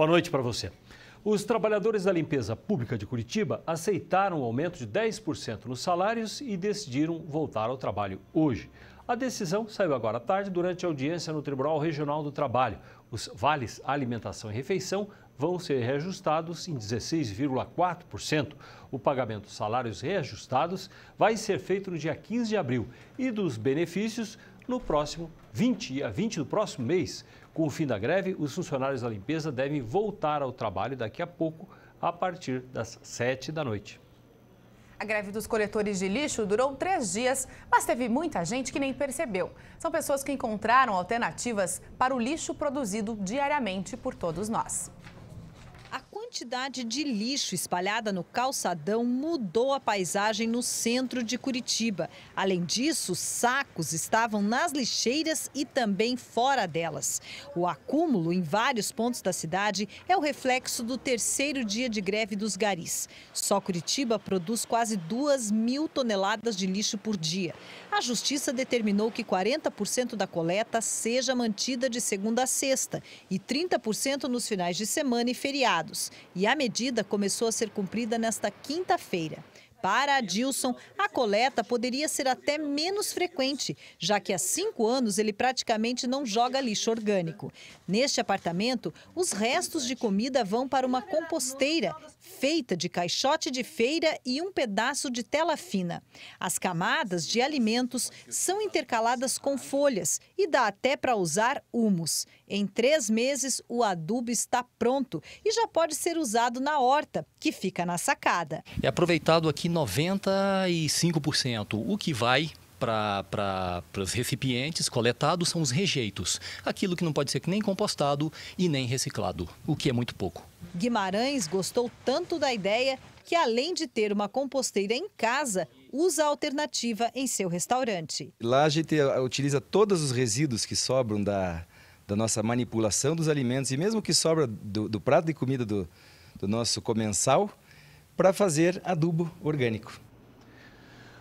Boa noite para você. Os trabalhadores da limpeza pública de Curitiba aceitaram um aumento de 10% nos salários e decidiram voltar ao trabalho hoje. A decisão saiu agora à tarde durante a audiência no Tribunal Regional do Trabalho. Os vales alimentação e refeição vão ser reajustados em 16,4%. O pagamento dos salários reajustados vai ser feito no dia 15 de abril e dos benefícios no próximo 20 a 20 do próximo mês, com o fim da greve, os funcionários da limpeza devem voltar ao trabalho daqui a pouco, a partir das 7 da noite. A greve dos coletores de lixo durou três dias, mas teve muita gente que nem percebeu. São pessoas que encontraram alternativas para o lixo produzido diariamente por todos nós quantidade de lixo espalhada no calçadão mudou a paisagem no centro de Curitiba. Além disso, sacos estavam nas lixeiras e também fora delas. O acúmulo em vários pontos da cidade é o reflexo do terceiro dia de greve dos garis. Só Curitiba produz quase 2 mil toneladas de lixo por dia. A justiça determinou que 40% da coleta seja mantida de segunda a sexta e 30% nos finais de semana e feriados e a medida começou a ser cumprida nesta quinta-feira. Para Adilson, a coleta poderia ser até menos frequente, já que há cinco anos ele praticamente não joga lixo orgânico. Neste apartamento, os restos de comida vão para uma composteira feita de caixote de feira e um pedaço de tela fina. As camadas de alimentos são intercaladas com folhas e dá até para usar humus. Em três meses, o adubo está pronto e já pode ser usado na horta, que fica na sacada. É aproveitado aqui 95%, o que vai para, para, para os recipientes coletados são os rejeitos, aquilo que não pode ser nem compostado e nem reciclado, o que é muito pouco. Guimarães gostou tanto da ideia que, além de ter uma composteira em casa, usa a alternativa em seu restaurante. Lá a gente utiliza todos os resíduos que sobram da, da nossa manipulação dos alimentos e mesmo que sobra do, do prato de comida do, do nosso comensal para fazer adubo orgânico.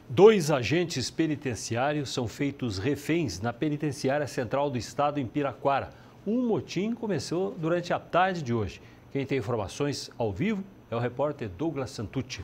Dois agentes penitenciários são feitos reféns na Penitenciária Central do Estado, em Piraquara. Um motim começou durante a tarde de hoje. Quem tem informações ao vivo é o repórter Douglas Santucci.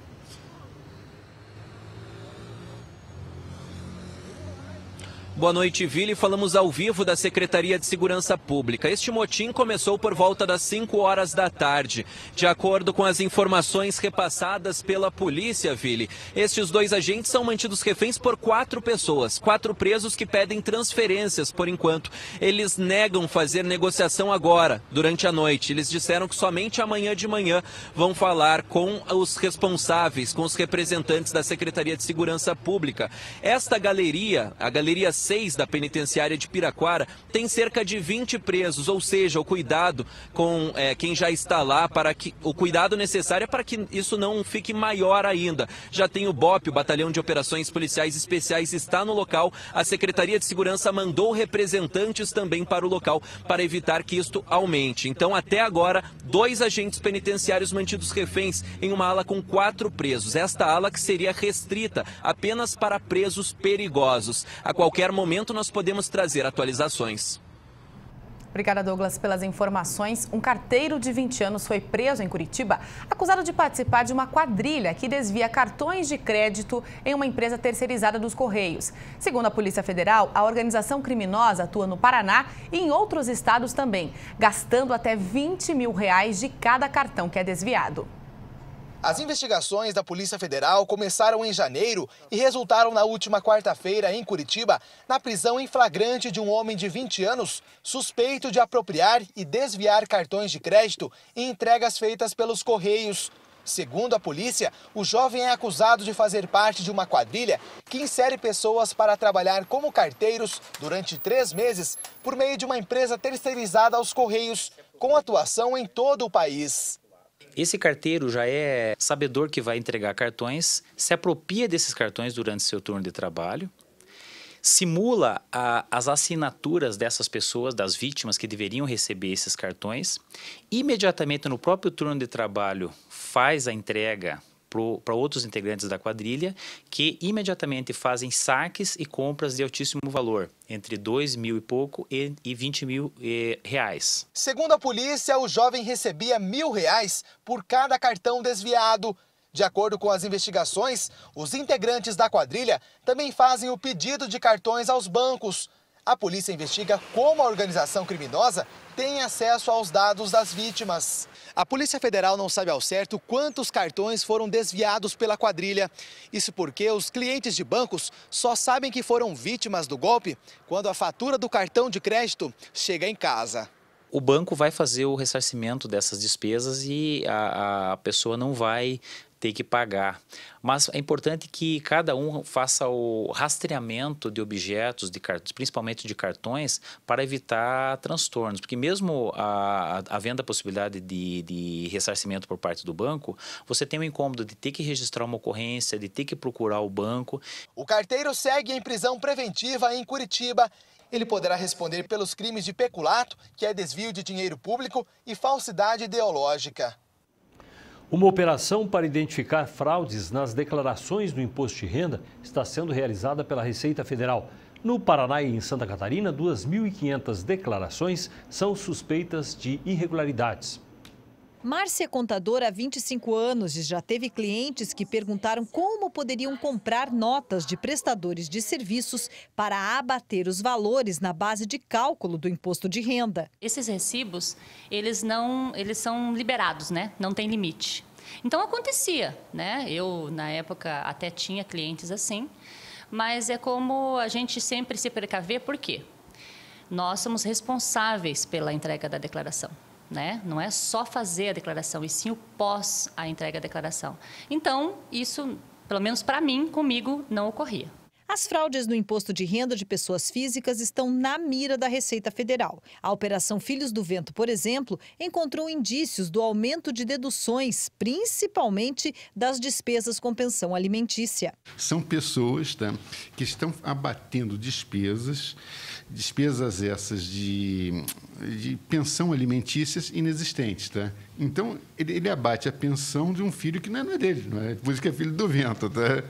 Boa noite, Vili. Falamos ao vivo da Secretaria de Segurança Pública. Este motim começou por volta das 5 horas da tarde. De acordo com as informações repassadas pela polícia, Vili, estes dois agentes são mantidos reféns por quatro pessoas, quatro presos que pedem transferências por enquanto. Eles negam fazer negociação agora, durante a noite. Eles disseram que somente amanhã de manhã vão falar com os responsáveis, com os representantes da Secretaria de Segurança Pública. Esta galeria, a Galeria 6 da penitenciária de Piraquara tem cerca de 20 presos, ou seja, o cuidado com é, quem já está lá, para que o cuidado necessário é para que isso não fique maior ainda. Já tem o BOP, o Batalhão de Operações Policiais Especiais, está no local. A Secretaria de Segurança mandou representantes também para o local para evitar que isto aumente. Então, até agora, dois agentes penitenciários mantidos reféns em uma ala com quatro presos. Esta ala que seria restrita apenas para presos perigosos. A qualquer momento, nós podemos trazer atualizações. Obrigada, Douglas, pelas informações. Um carteiro de 20 anos foi preso em Curitiba, acusado de participar de uma quadrilha que desvia cartões de crédito em uma empresa terceirizada dos Correios. Segundo a Polícia Federal, a organização criminosa atua no Paraná e em outros estados também, gastando até 20 mil reais de cada cartão que é desviado. As investigações da Polícia Federal começaram em janeiro e resultaram na última quarta-feira, em Curitiba, na prisão em flagrante de um homem de 20 anos, suspeito de apropriar e desviar cartões de crédito e entregas feitas pelos Correios. Segundo a polícia, o jovem é acusado de fazer parte de uma quadrilha que insere pessoas para trabalhar como carteiros durante três meses por meio de uma empresa terceirizada aos Correios, com atuação em todo o país. Esse carteiro já é sabedor que vai entregar cartões, se apropria desses cartões durante seu turno de trabalho, simula a, as assinaturas dessas pessoas, das vítimas que deveriam receber esses cartões, imediatamente no próprio turno de trabalho faz a entrega para outros integrantes da quadrilha, que imediatamente fazem saques e compras de altíssimo valor, entre 2 mil e pouco e, e 20 mil e, eh, reais. Segundo a polícia, o jovem recebia mil reais por cada cartão desviado. De acordo com as investigações, os integrantes da quadrilha também fazem o pedido de cartões aos bancos. A polícia investiga como a organização criminosa tem acesso aos dados das vítimas. A Polícia Federal não sabe ao certo quantos cartões foram desviados pela quadrilha. Isso porque os clientes de bancos só sabem que foram vítimas do golpe quando a fatura do cartão de crédito chega em casa o banco vai fazer o ressarcimento dessas despesas e a, a pessoa não vai ter que pagar. Mas é importante que cada um faça o rastreamento de objetos, de cartões, principalmente de cartões, para evitar transtornos. Porque mesmo a, a, havendo a possibilidade de, de ressarcimento por parte do banco, você tem o incômodo de ter que registrar uma ocorrência, de ter que procurar o banco. O carteiro segue em prisão preventiva em Curitiba ele poderá responder pelos crimes de peculato, que é desvio de dinheiro público, e falsidade ideológica. Uma operação para identificar fraudes nas declarações do imposto de renda está sendo realizada pela Receita Federal. No Paraná e em Santa Catarina, 2.500 declarações são suspeitas de irregularidades. Márcia é contadora há 25 anos e já teve clientes que perguntaram como poderiam comprar notas de prestadores de serviços para abater os valores na base de cálculo do imposto de renda. Esses recibos, eles não, eles são liberados, né? Não tem limite. Então acontecia, né? Eu na época até tinha clientes assim, mas é como a gente sempre se precaver, por quê? Nós somos responsáveis pela entrega da declaração. Né? Não é só fazer a declaração, e sim o pós a entrega da declaração. Então, isso, pelo menos para mim, comigo, não ocorria. As fraudes no imposto de renda de pessoas físicas estão na mira da Receita Federal. A Operação Filhos do Vento, por exemplo, encontrou indícios do aumento de deduções, principalmente das despesas com pensão alimentícia. São pessoas tá, que estão abatendo despesas, despesas essas de, de pensão alimentícia inexistentes. Tá? Então, ele, ele abate a pensão de um filho que não é, é dele, não é? por isso que é filho do vento. Tá?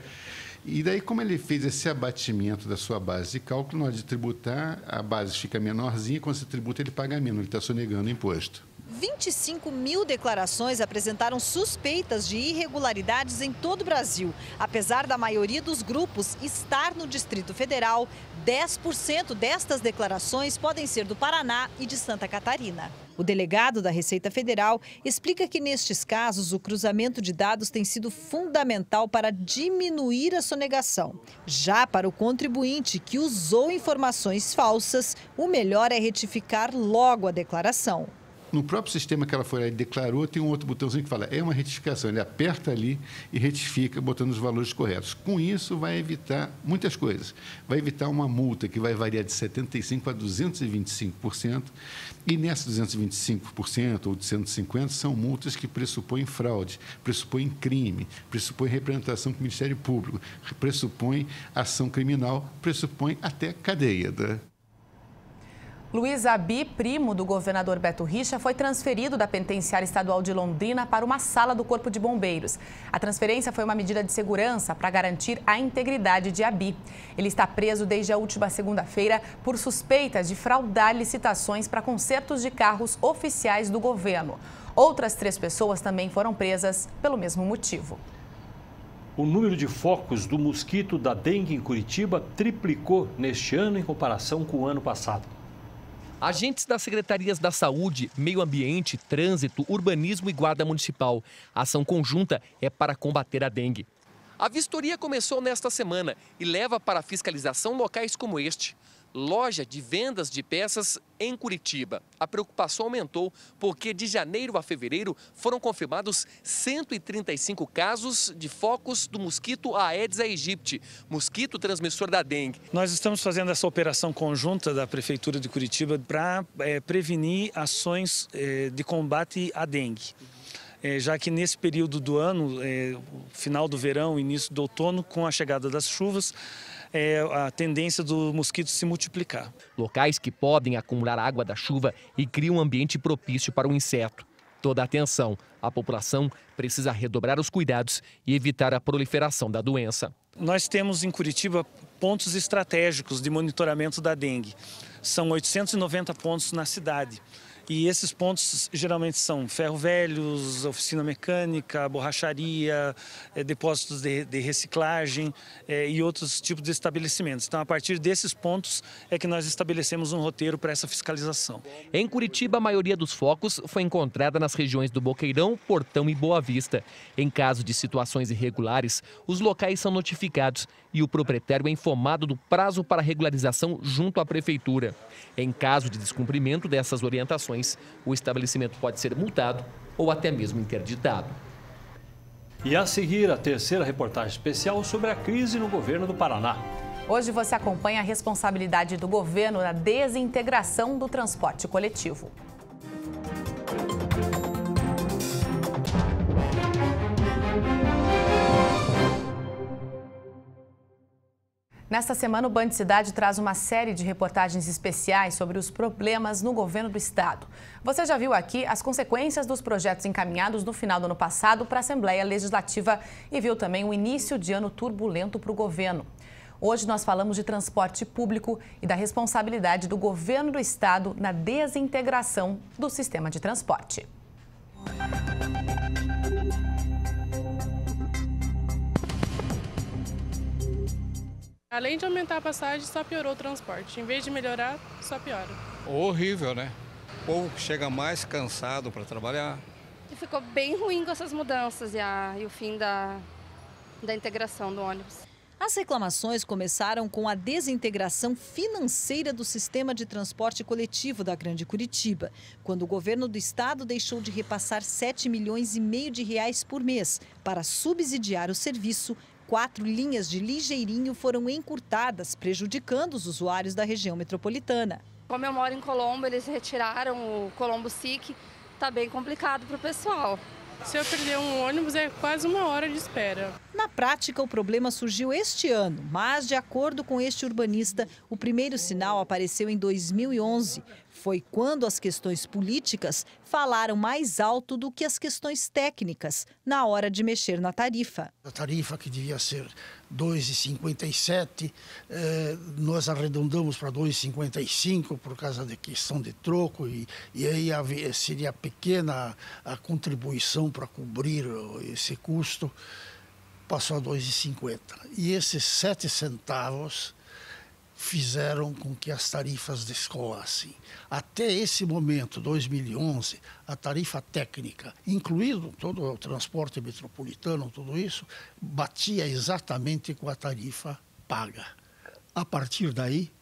E daí, como ele fez esse abatimento da sua base de cálculo, na hora de tributar, a base fica menorzinha, quando se tributa, ele paga menos, ele está sonegando imposto. 25 mil declarações apresentaram suspeitas de irregularidades em todo o Brasil. Apesar da maioria dos grupos estar no Distrito Federal, 10% destas declarações podem ser do Paraná e de Santa Catarina. O delegado da Receita Federal explica que nestes casos o cruzamento de dados tem sido fundamental para diminuir a sonegação. Já para o contribuinte que usou informações falsas, o melhor é retificar logo a declaração. No próprio sistema que ela foi lá e declarou, tem um outro botãozinho que fala, é uma retificação. Ele aperta ali e retifica, botando os valores corretos. Com isso, vai evitar muitas coisas. Vai evitar uma multa que vai variar de 75% a 225%. E nesses 225% ou de 150% são multas que pressupõem fraude, pressupõem crime, pressupõem representação com o Ministério Público, pressupõem ação criminal, pressupõem até cadeia. Né? Luiz Abi, primo do governador Beto Richa, foi transferido da Penitenciária Estadual de Londrina para uma sala do Corpo de Bombeiros. A transferência foi uma medida de segurança para garantir a integridade de Abi. Ele está preso desde a última segunda-feira por suspeitas de fraudar licitações para consertos de carros oficiais do governo. Outras três pessoas também foram presas pelo mesmo motivo. O número de focos do mosquito da dengue em Curitiba triplicou neste ano em comparação com o ano passado. Agentes das secretarias da Saúde, Meio Ambiente, Trânsito, Urbanismo e Guarda Municipal. A ação conjunta é para combater a dengue. A vistoria começou nesta semana e leva para fiscalização locais como este loja de vendas de peças em Curitiba. A preocupação aumentou porque de janeiro a fevereiro foram confirmados 135 casos de focos do mosquito Aedes aegypti, mosquito transmissor da dengue. Nós estamos fazendo essa operação conjunta da Prefeitura de Curitiba para é, eh, prevenir ações é, de combate à dengue. É, já que nesse período do ano, final do verão, início do outono, com a chegada das chuvas, é, a tendência do mosquito se multiplicar. Locais que podem acumular água da chuva e criam um ambiente propício para o inseto. Toda atenção, a população precisa redobrar os cuidados e evitar a proliferação da doença. Nós temos em Curitiba pontos estratégicos de monitoramento da dengue. São 890 pontos na cidade. E esses pontos geralmente são ferro velhos, oficina mecânica, borracharia, é, depósitos de, de reciclagem é, e outros tipos de estabelecimentos. Então, a partir desses pontos é que nós estabelecemos um roteiro para essa fiscalização. Em Curitiba, a maioria dos focos foi encontrada nas regiões do Boqueirão, Portão e Boa Vista. Em caso de situações irregulares, os locais são notificados e o proprietário é informado do prazo para regularização junto à prefeitura. Em caso de descumprimento dessas orientações, o estabelecimento pode ser multado ou até mesmo interditado. E a seguir, a terceira reportagem especial sobre a crise no governo do Paraná. Hoje você acompanha a responsabilidade do governo na desintegração do transporte coletivo. Nesta semana, o Band Cidade traz uma série de reportagens especiais sobre os problemas no governo do Estado. Você já viu aqui as consequências dos projetos encaminhados no final do ano passado para a Assembleia Legislativa e viu também o início de ano turbulento para o governo. Hoje nós falamos de transporte público e da responsabilidade do governo do estado na desintegração do sistema de transporte. Além de aumentar a passagem, só piorou o transporte. Em vez de melhorar, só piora. Horrível, né? O povo que chega mais cansado para trabalhar. E ficou bem ruim com essas mudanças e, a, e o fim da, da integração do ônibus. As reclamações começaram com a desintegração financeira do sistema de transporte coletivo da Grande Curitiba, quando o governo do estado deixou de repassar 7 milhões e meio de reais por mês para subsidiar o serviço Quatro linhas de ligeirinho foram encurtadas, prejudicando os usuários da região metropolitana. Como eu moro em Colombo, eles retiraram o Colombo SIC, está bem complicado para o pessoal. Se eu perder um ônibus, é quase uma hora de espera. Na prática, o problema surgiu este ano, mas, de acordo com este urbanista, o primeiro sinal apareceu em 2011. Foi quando as questões políticas falaram mais alto do que as questões técnicas na hora de mexer na tarifa. A tarifa que devia ser 2,57, eh, nós arredondamos para 2,55 por causa da questão de troco, e, e aí havia, seria pequena a contribuição para cobrir eh, esse custo, passou a 2,50. E esses 7 centavos fizeram com que as tarifas descolassem. Até esse momento, 2011, a tarifa técnica, incluído todo o transporte metropolitano, tudo isso, batia exatamente com a tarifa paga. A partir daí,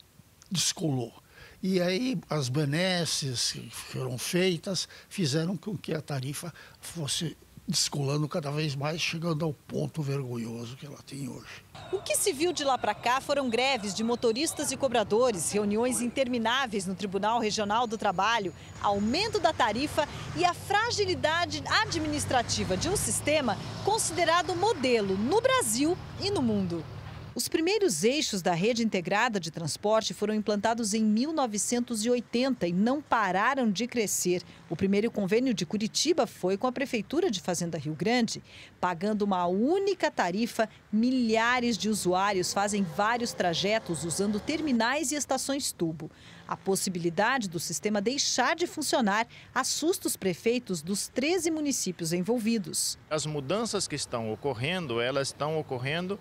descolou. E aí as benesses que foram feitas fizeram com que a tarifa fosse descolando cada vez mais, chegando ao ponto vergonhoso que ela tem hoje. O que se viu de lá para cá foram greves de motoristas e cobradores, reuniões intermináveis no Tribunal Regional do Trabalho, aumento da tarifa e a fragilidade administrativa de um sistema considerado modelo no Brasil e no mundo. Os primeiros eixos da rede integrada de transporte foram implantados em 1980 e não pararam de crescer. O primeiro convênio de Curitiba foi com a Prefeitura de Fazenda Rio Grande. Pagando uma única tarifa, milhares de usuários fazem vários trajetos usando terminais e estações tubo. A possibilidade do sistema deixar de funcionar assusta os prefeitos dos 13 municípios envolvidos. As mudanças que estão ocorrendo, elas estão ocorrendo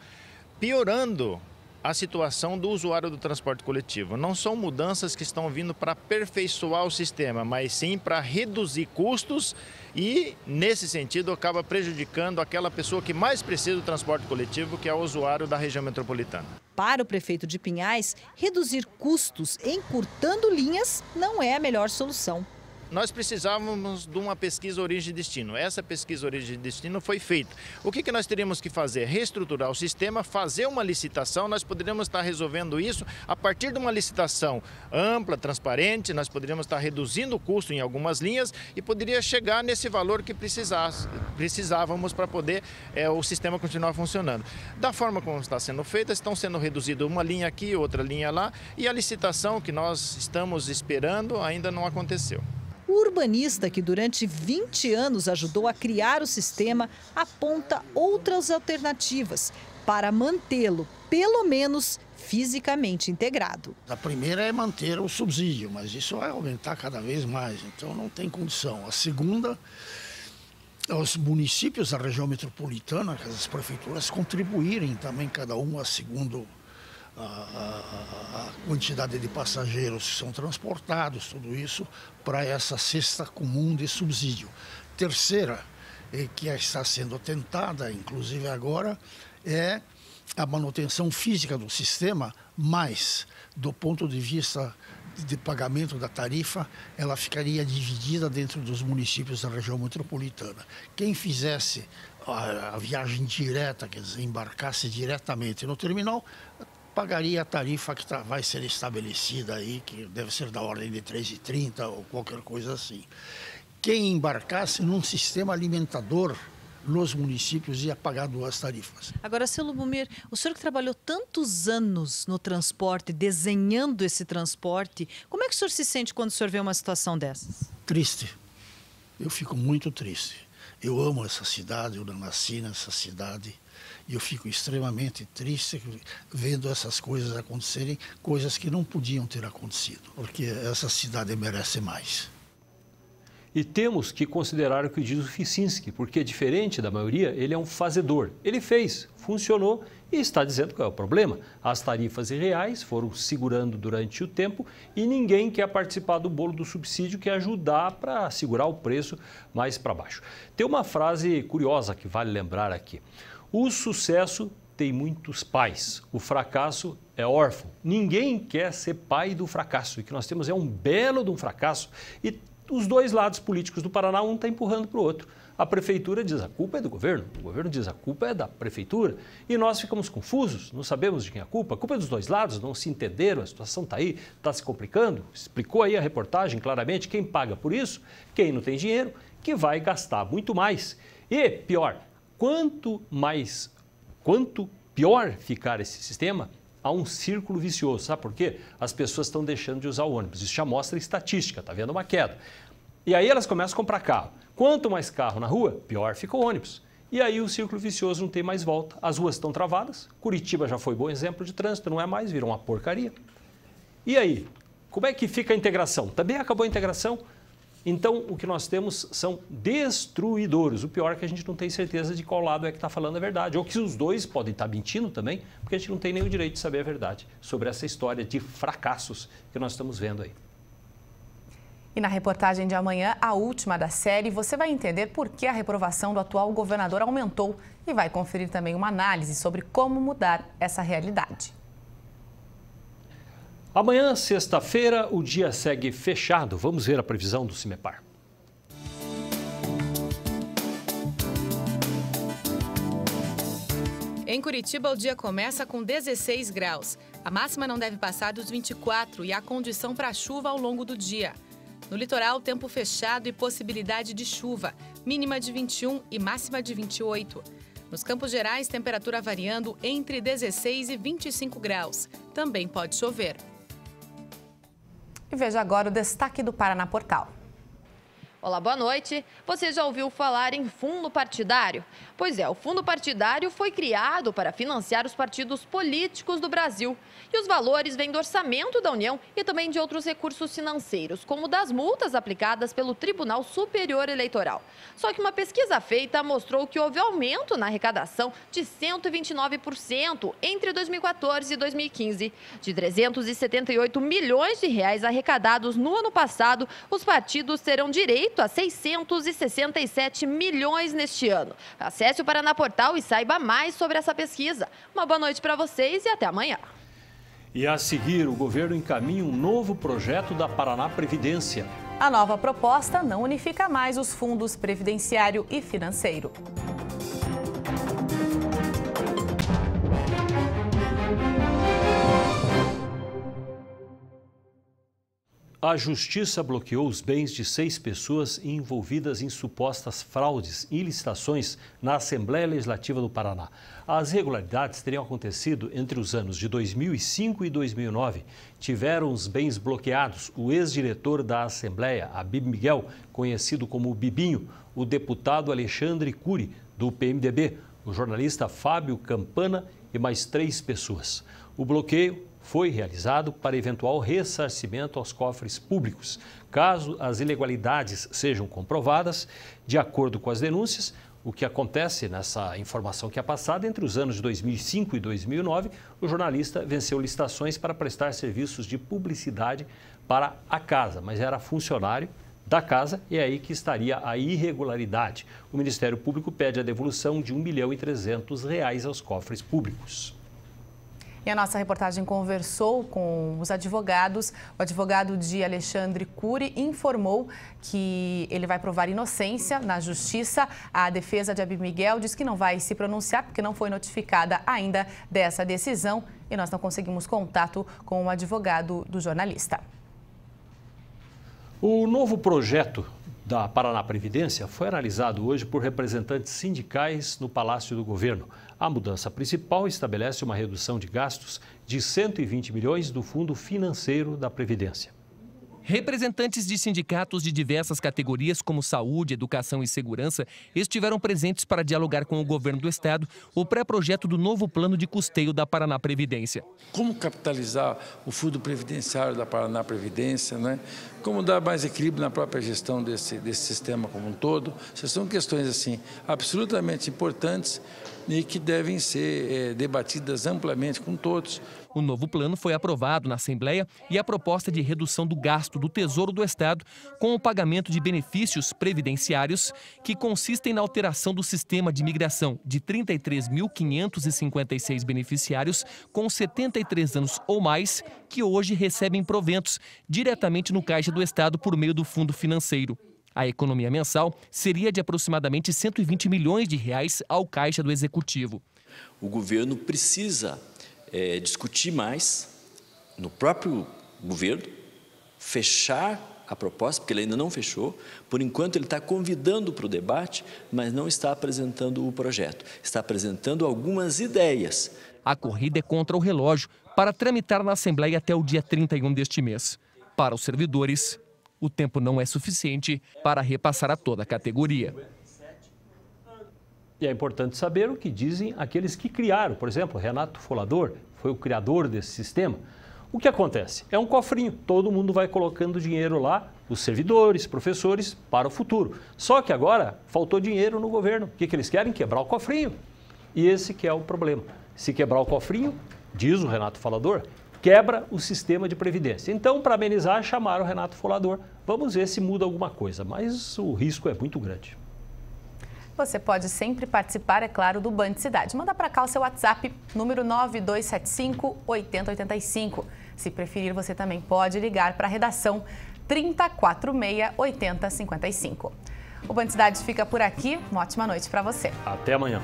piorando a situação do usuário do transporte coletivo. Não são mudanças que estão vindo para aperfeiçoar o sistema, mas sim para reduzir custos e, nesse sentido, acaba prejudicando aquela pessoa que mais precisa do transporte coletivo, que é o usuário da região metropolitana. Para o prefeito de Pinhais, reduzir custos encurtando linhas não é a melhor solução nós precisávamos de uma pesquisa origem e destino. Essa pesquisa origem e destino foi feita. O que, que nós teríamos que fazer? Reestruturar o sistema, fazer uma licitação. Nós poderíamos estar resolvendo isso a partir de uma licitação ampla, transparente. Nós poderíamos estar reduzindo o custo em algumas linhas e poderia chegar nesse valor que precisávamos para poder é, o sistema continuar funcionando. Da forma como está sendo feita, estão sendo reduzidas uma linha aqui, outra linha lá e a licitação que nós estamos esperando ainda não aconteceu. O urbanista, que durante 20 anos ajudou a criar o sistema, aponta outras alternativas para mantê-lo, pelo menos, fisicamente integrado. A primeira é manter o subsídio, mas isso vai aumentar cada vez mais, então não tem condição. A segunda os municípios da região metropolitana, as prefeituras contribuírem também cada um a segundo a, a, quantidade de passageiros que são transportados, tudo isso para essa cesta comum de subsídio. Terceira, e eh, que está sendo tentada, inclusive agora, é a manutenção física do sistema, mas do ponto de vista de pagamento da tarifa, ela ficaria dividida dentro dos municípios da região metropolitana. Quem fizesse a, a viagem direta, quer dizer, embarcasse diretamente no terminal, pagaria a tarifa que vai ser estabelecida aí, que deve ser da ordem de 3,30 ou qualquer coisa assim. Quem embarcasse num sistema alimentador nos municípios ia pagar duas tarifas. Agora, seu Lubomir, o senhor que trabalhou tantos anos no transporte, desenhando esse transporte, como é que o senhor se sente quando o senhor vê uma situação dessas? Triste. Eu fico muito triste. Eu amo essa cidade, eu nasci nessa cidade. E eu fico extremamente triste vendo essas coisas acontecerem, coisas que não podiam ter acontecido, porque essa cidade merece mais. E temos que considerar o que diz o Ficinski, porque é diferente da maioria, ele é um fazedor. Ele fez, funcionou e está dizendo qual é o problema. As tarifas reais foram segurando durante o tempo e ninguém quer participar do bolo do subsídio, que é ajudar para segurar o preço mais para baixo. Tem uma frase curiosa que vale lembrar aqui. O sucesso tem muitos pais, o fracasso é órfão. Ninguém quer ser pai do fracasso. E o que nós temos é um belo de um fracasso. E os dois lados políticos do Paraná, um está empurrando para o outro. A prefeitura diz a culpa é do governo, o governo diz a culpa é da prefeitura. E nós ficamos confusos, não sabemos de quem é a culpa. A culpa é dos dois lados, não se entenderam, a situação está aí, está se complicando. Explicou aí a reportagem claramente quem paga por isso, quem não tem dinheiro, que vai gastar muito mais. E, pior, quanto mais, quanto pior ficar esse sistema, há um círculo vicioso. Sabe por quê? As pessoas estão deixando de usar o ônibus. Isso já mostra estatística, está vendo uma queda. E aí elas começam a comprar carro. Quanto mais carro na rua, pior fica o ônibus. E aí o círculo vicioso não tem mais volta. As ruas estão travadas. Curitiba já foi bom exemplo de trânsito, não é mais, virou uma porcaria. E aí, como é que fica a integração? Também acabou a integração. Então, o que nós temos são destruidores. O pior é que a gente não tem certeza de qual lado é que está falando a verdade. Ou que os dois podem estar tá mentindo também, porque a gente não tem nenhum direito de saber a verdade sobre essa história de fracassos que nós estamos vendo aí. E na reportagem de amanhã, a última da série, você vai entender por que a reprovação do atual governador aumentou e vai conferir também uma análise sobre como mudar essa realidade. Amanhã, sexta-feira, o dia segue fechado. Vamos ver a previsão do CIMEPAR. Em Curitiba, o dia começa com 16 graus. A máxima não deve passar dos 24 e há condição para chuva ao longo do dia. No litoral, tempo fechado e possibilidade de chuva, mínima de 21 e máxima de 28. Nos Campos Gerais, temperatura variando entre 16 e 25 graus. Também pode chover. E veja agora o destaque do Paraná Portal. Olá, boa noite. Você já ouviu falar em fundo partidário? Pois é, o fundo partidário foi criado para financiar os partidos políticos do Brasil. E os valores vêm do orçamento da União e também de outros recursos financeiros, como das multas aplicadas pelo Tribunal Superior Eleitoral. Só que uma pesquisa feita mostrou que houve aumento na arrecadação de 129% entre 2014 e 2015. De 378 milhões de reais arrecadados no ano passado, os partidos terão direito a 667 milhões neste ano. A tá Acesse o Paraná Portal e saiba mais sobre essa pesquisa. Uma boa noite para vocês e até amanhã. E a seguir, o governo encaminha um novo projeto da Paraná Previdência. A nova proposta não unifica mais os fundos previdenciário e financeiro. A justiça bloqueou os bens de seis pessoas envolvidas em supostas fraudes e licitações na Assembleia Legislativa do Paraná. As irregularidades teriam acontecido entre os anos de 2005 e 2009. Tiveram os bens bloqueados o ex-diretor da Assembleia, Abib Miguel, conhecido como Bibinho, o deputado Alexandre Cury, do PMDB, o jornalista Fábio Campana e mais três pessoas. O bloqueio foi realizado para eventual ressarcimento aos cofres públicos, caso as ilegalidades sejam comprovadas, de acordo com as denúncias. O que acontece nessa informação que é passada, entre os anos 2005 e 2009, o jornalista venceu licitações para prestar serviços de publicidade para a casa, mas era funcionário da casa e é aí que estaria a irregularidade. O Ministério Público pede a devolução de 1 milhão e 300 reais aos cofres públicos. E a nossa reportagem conversou com os advogados. O advogado de Alexandre Cury informou que ele vai provar inocência na justiça. A defesa de Abimiguel Miguel diz que não vai se pronunciar porque não foi notificada ainda dessa decisão e nós não conseguimos contato com o advogado do jornalista. O novo projeto da Paraná Previdência foi analisado hoje por representantes sindicais no Palácio do Governo. A mudança principal estabelece uma redução de gastos de 120 milhões do Fundo Financeiro da Previdência. Representantes de sindicatos de diversas categorias, como saúde, educação e segurança, estiveram presentes para dialogar com o governo do estado o pré-projeto do novo plano de custeio da Paraná Previdência. Como capitalizar o fundo previdenciário da Paraná Previdência, né? como dar mais equilíbrio na própria gestão desse, desse sistema como um todo. Essas são questões assim absolutamente importantes e que devem ser é, debatidas amplamente com todos. O novo plano foi aprovado na Assembleia e a proposta de redução do gasto do Tesouro do Estado com o pagamento de benefícios previdenciários, que consistem na alteração do sistema de migração de 33.556 beneficiários com 73 anos ou mais, que hoje recebem proventos diretamente no caixa do Estado por meio do fundo financeiro. A economia mensal seria de aproximadamente 120 milhões de reais ao caixa do executivo. O governo precisa é, discutir mais no próprio governo, fechar a proposta, porque ele ainda não fechou. Por enquanto, ele está convidando para o debate, mas não está apresentando o projeto, está apresentando algumas ideias. A corrida é contra o relógio para tramitar na Assembleia até o dia 31 deste mês. Para os servidores, o tempo não é suficiente para repassar a toda a categoria. E é importante saber o que dizem aqueles que criaram. Por exemplo, Renato Folador foi o criador desse sistema. O que acontece? É um cofrinho, todo mundo vai colocando dinheiro lá, os servidores, professores, para o futuro. Só que agora faltou dinheiro no governo. O que, que eles querem? Quebrar o cofrinho. E esse que é o problema. Se quebrar o cofrinho, diz o Renato Folador, quebra o sistema de previdência. Então, para amenizar, chamaram o Renato Folador. Vamos ver se muda alguma coisa, mas o risco é muito grande. Você pode sempre participar, é claro, do Band Cidade. Manda para cá o seu WhatsApp, número 9275 8085. Se preferir, você também pode ligar para a redação 3046 8055. O Band Cidade fica por aqui. Uma ótima noite para você. Até amanhã.